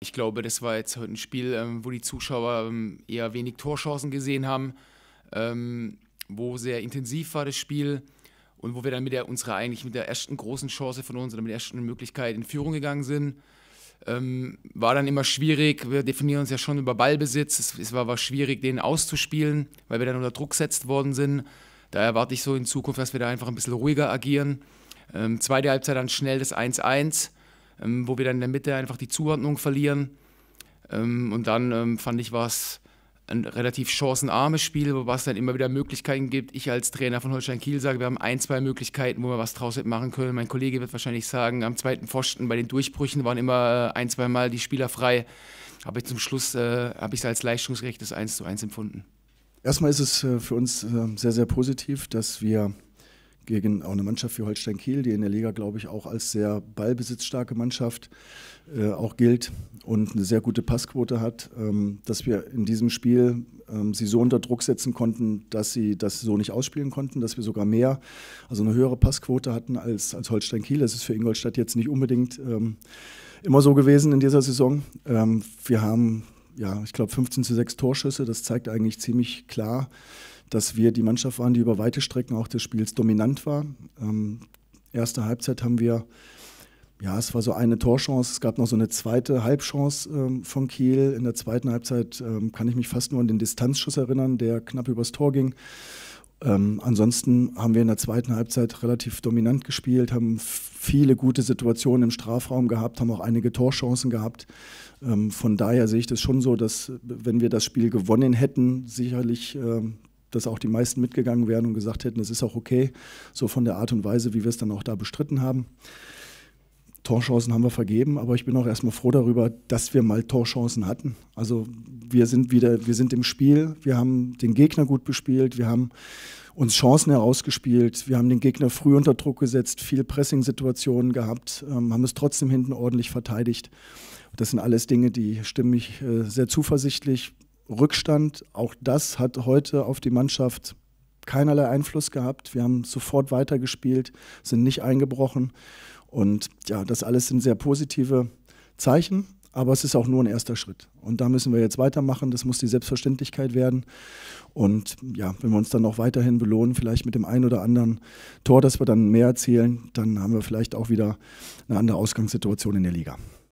Ich glaube, das war jetzt heute ein Spiel, ähm, wo die Zuschauer ähm, eher wenig Torchancen gesehen haben, ähm, wo sehr intensiv war das Spiel und wo wir dann mit der, unserer eigentlich mit der ersten großen Chance von uns oder mit der ersten Möglichkeit in Führung gegangen sind. Ähm, war dann immer schwierig. Wir definieren uns ja schon über Ballbesitz. Es, es war, war, schwierig, den auszuspielen, weil wir dann unter Druck gesetzt worden sind. Da erwarte ich so in Zukunft, dass wir da einfach ein bisschen ruhiger agieren. Ähm, zweite Halbzeit dann schnell das 1-1 ähm, wo wir dann in der Mitte einfach die Zuordnung verlieren. Ähm, und dann ähm, fand ich, war es ein relativ chancenarmes Spiel, wo es dann immer wieder Möglichkeiten gibt. Ich als Trainer von Holstein Kiel sage, wir haben ein, zwei Möglichkeiten, wo wir was draus machen können. Mein Kollege wird wahrscheinlich sagen, am zweiten Pfosten bei den Durchbrüchen waren immer äh, ein, zwei Mal die Spieler frei. Aber zum Schluss äh, habe ich es als leistungsgerechtes 1 zu 1 empfunden. Erstmal ist es äh, für uns äh, sehr, sehr positiv, dass wir gegen auch eine Mannschaft wie Holstein Kiel, die in der Liga, glaube ich, auch als sehr ballbesitzstarke Mannschaft äh, auch gilt und eine sehr gute Passquote hat, ähm, dass wir in diesem Spiel ähm, sie so unter Druck setzen konnten, dass sie das so nicht ausspielen konnten, dass wir sogar mehr, also eine höhere Passquote hatten als, als Holstein Kiel. Das ist für Ingolstadt jetzt nicht unbedingt ähm, immer so gewesen in dieser Saison. Ähm, wir haben ja, ich glaube 15 zu 6 Torschüsse. Das zeigt eigentlich ziemlich klar, dass wir die Mannschaft waren, die über weite Strecken auch des Spiels dominant war. Ähm, erste Halbzeit haben wir, ja, es war so eine Torschance. es gab noch so eine zweite Halbchance ähm, von Kiel. In der zweiten Halbzeit ähm, kann ich mich fast nur an den Distanzschuss erinnern, der knapp übers Tor ging. Ähm, ansonsten haben wir in der zweiten Halbzeit relativ dominant gespielt, haben viele gute Situationen im Strafraum gehabt, haben auch einige Torchancen gehabt. Ähm, von daher sehe ich das schon so, dass wenn wir das Spiel gewonnen hätten, sicherlich ähm, dass auch die meisten mitgegangen wären und gesagt hätten, es ist auch okay, so von der Art und Weise, wie wir es dann auch da bestritten haben. Torchancen haben wir vergeben, aber ich bin auch erstmal froh darüber, dass wir mal Torchancen hatten. Also wir sind wieder, wir sind im Spiel, wir haben den Gegner gut bespielt, wir haben uns Chancen herausgespielt, wir haben den Gegner früh unter Druck gesetzt, viel Pressing-Situationen gehabt, ähm, haben es trotzdem hinten ordentlich verteidigt. Das sind alles Dinge, die stimmen mich äh, sehr zuversichtlich. Rückstand, auch das hat heute auf die Mannschaft keinerlei Einfluss gehabt. Wir haben sofort weitergespielt, sind nicht eingebrochen. Und ja, das alles sind sehr positive Zeichen, aber es ist auch nur ein erster Schritt. Und da müssen wir jetzt weitermachen. Das muss die Selbstverständlichkeit werden. Und ja, wenn wir uns dann auch weiterhin belohnen, vielleicht mit dem einen oder anderen Tor, dass wir dann mehr erzielen, dann haben wir vielleicht auch wieder eine andere Ausgangssituation in der Liga.